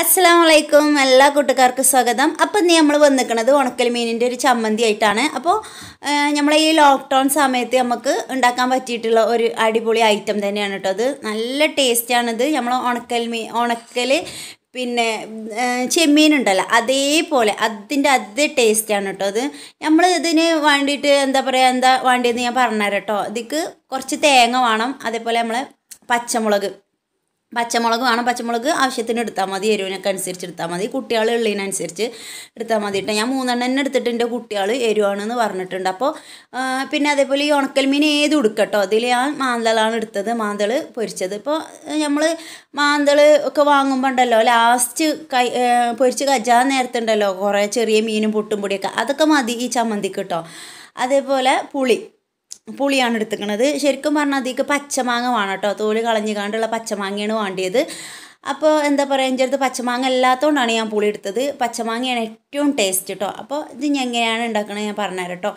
അസ്സാമലൈക്കും എല്ലാ കൂട്ടുകാർക്കും സ്വാഗതം അപ്പം നീ നമ്മൾ വന്നിരിക്കുന്നത് ഉണക്കൽ മീനിൻ്റെ ഒരു ചമ്മന്തി ആയിട്ടാണ് അപ്പോൾ നമ്മളെ ഈ ലോക്ക്ഡൗൺ സമയത്ത് നമുക്ക് ഉണ്ടാക്കാൻ പറ്റിയിട്ടുള്ള ഒരു അടിപൊളി ഐറ്റം തന്നെയാണ് കേട്ടോ അത് നല്ല ടേസ്റ്റാണിത് നമ്മൾ ഉണക്കൽ മീൻ ഉണക്കൽ പിന്നെ ചെമ്മീൻ ഉണ്ടല്ലോ അതേപോലെ അതിൻ്റെ അതേ ടേസ്റ്റാണ് കേട്ടോ അത് നമ്മൾ ഇതിന് വേണ്ടിയിട്ട് എന്താ പറയുക എന്താ വേണ്ടിയെന്ന് ഞാൻ പറഞ്ഞുതരാം കേട്ടോ ഇതിക്ക് കുറച്ച് തേങ്ങ വേണം അതേപോലെ നമ്മൾ പച്ചമുളക് പച്ചമുളക് വേണം പച്ചമുളക് ആവശ്യത്തിന് എടുത്താൽ മതി എരിവിനൊക്കെ അനുസരിച്ച് എടുത്താൽ മതി കുട്ടികൾ ഉള്ളതിനനുസരിച്ച് എടുത്താൽ മതി കേട്ടോ ഞാൻ മൂന്നെണ്ണം തന്നെ എടുത്തിട്ട് എൻ്റെ കുട്ടികൾ എരിവാണെന്ന് പറഞ്ഞിട്ടുണ്ട് അപ്പോൾ പിന്നെ അതേപോലെ ഈ ഉണക്കൽ മീൻ ഏത് എടുക്കട്ടോ അതിൽ ഞാൻ മാന്തളാണ് എടുത്തത് മാന്തൾ പൊരിച്ചത് ഇപ്പോൾ നമ്മൾ മാന്തൾ ഒക്കെ വാങ്ങുമ്പോൾ ഉണ്ടല്ലോ ലാസ്റ്റ് കൈ പൊരിച്ച് കജാൻ നേരത്തെ ഉണ്ടല്ലോ കുറേ ചെറിയ മീനും പൊട്ടും പൊടിയൊക്കെ അതൊക്കെ മതി ഈ ചമ്മന്തിക്ക് കേട്ടോ അതേപോലെ പുളി പുളിയാണ് എടുത്തുക്കണത് ശരിക്കും പറഞ്ഞാൽ അതിക്ക് പച്ചമാങ്ങ വേണം കേട്ടോ തോല് കളഞ്ഞു കാണ്ടുള്ള പച്ചമാങ്ങയാണ് വേണ്ടിയത് അപ്പോൾ എന്താ പറയുക എൻ്റെ അടുത്ത് പച്ചമാങ്ങ അല്ലാത്തതുകൊണ്ടാണ് ഞാൻ പുളി എടുത്തത് പച്ചമാങ്ങയാണ് ഏറ്റവും ടേസ്റ്റ് കേട്ടോ അപ്പോൾ ഇത് ഞാൻ എങ്ങനെയാണ് ഉണ്ടാക്കണത് ഞാൻ പറഞ്ഞുതരാം കേട്ടോ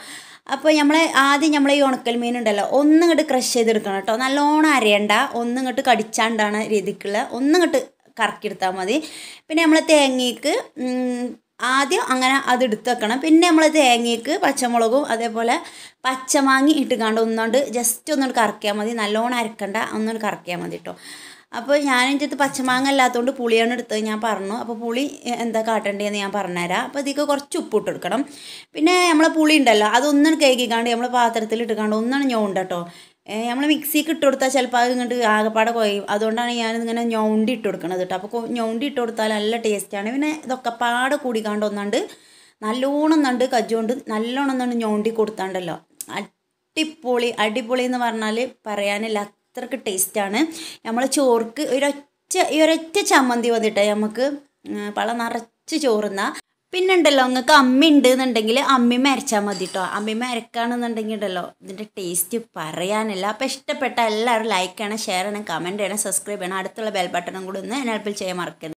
അപ്പോൾ നമ്മൾ ആദ്യം നമ്മൾ ഈ ഉണക്കൽ മീൻ ഉണ്ടല്ലോ ഒന്നും ഇങ്ങോട്ട് ക്രഷ് ചെയ്തെടുക്കണം കേട്ടോ നല്ലോണം അരയണ്ട ഒന്നും ഇങ്ങോട്ട് കടിച്ചാണ്ടാണ് രീതിക്കുള്ള ഒന്നും ഇങ്ങോട്ട് എടുത്താൽ മതി പിന്നെ നമ്മൾ തേങ്ങയ്ക്ക് ആദ്യം അങ്ങനെ അത് എടുത്ത് വെക്കണം പിന്നെ നമ്മൾ തേങ്ങയ്ക്ക് പച്ചമുളകും അതേപോലെ പച്ചമാങ്ങി ഇട്ട് കണ്ട് ഒന്നുകൊണ്ട് ജസ്റ്റ് ഒന്നുകൊണ്ട് കറക്കിയാൽ മതി നല്ലോണം അരക്കണ്ട ഒന്നുകൊണ്ട് കറക്കിയാൽ മതി കേട്ടോ അപ്പോൾ ഞാൻ എൻ്റെ അടുത്ത് പച്ചമാങ്ങ അല്ലാത്തതുകൊണ്ട് പുളിയാണ് എടുത്തത് ഞാൻ പറഞ്ഞു അപ്പോൾ പുളി എന്താ കാട്ടേണ്ടതെന്ന് ഞാൻ പറഞ്ഞുതരാം അപ്പോൾ ഇതൊക്കെ കുറച്ച് ഉപ്പ് എടുക്കണം കൊടുക്കണം പിന്നെ നമ്മളെ പുളി ഉണ്ടല്ലോ അതൊന്നും കേൾക്കിക്കാണ്ട് നമ്മൾ പാത്രത്തിൽ ഇട്ടുകാണ്ട് ഒന്നാണ് ഞോണ്ട് കേട്ടോ നമ്മൾ മിക്സിക്ക് ഇട്ട് കൊടുത്താൽ ചിലപ്പോൾ അത് ഇങ്ങോട്ട് ആകെപ്പാടെ കുഴയും അതുകൊണ്ടാണ് ഞാനിങ്ങനെ ഞൊണ്ടി ഇട്ട് കൊടുക്കണത് കേട്ടോ അപ്പോൾ ഞൊണ്ടി ഇട്ട് കൊടുത്താൽ നല്ല ടേസ്റ്റാണ് പിന്നെ ഇതൊക്കെ പാടെ കൂടിക്കാണ്ട് ഒന്നാണ്ട് നല്ലോണം നണ്ട് കജ്ജുകൊണ്ട് നല്ലോണം നണ്ട് ഞോണ്ടി കൊടുത്താണ്ടല്ലോ അടിപൊളി അടിപൊളി എന്ന് പറഞ്ഞാൽ പറയാനില്ല അത്രക്ക് ടേസ്റ്റാണ് നമ്മൾ ചോർക്ക് ഒരൊറ്റ ഈ ഒരൊറ്റ ചമ്മന്തി വന്നിട്ടേ നമുക്ക് പള നിറച്ച് ചോറുന്ന പിന്നെ നിങ്ങൾക്ക് അമ്മ ഉണ്ട് എന്നുണ്ടെങ്കിൽ അമ്മയും അരച്ചാൽ മതി കേട്ടോ അമ്മി അരക്കുകയാണെന്നുണ്ടെങ്കിൽ ഉണ്ടല്ലോ ഇതിൻ്റെ ടേസ്റ്റ് പറയാനല്ല അപ്പോൾ ഇഷ്ടപ്പെട്ട എല്ലാവരും ലൈക്ക് ചെയ്യണം ഷെയർ ചെയ്യണം കമൻറ്റ് ചെയ്യണം സബ്സ്ക്രൈബ് ചെയ്യണം അടുത്തുള്ള ബെൽ ബട്ടണും കൂടി ഒന്ന് എനേബിൾ ചെയ്യാൻ മറക്കരുത്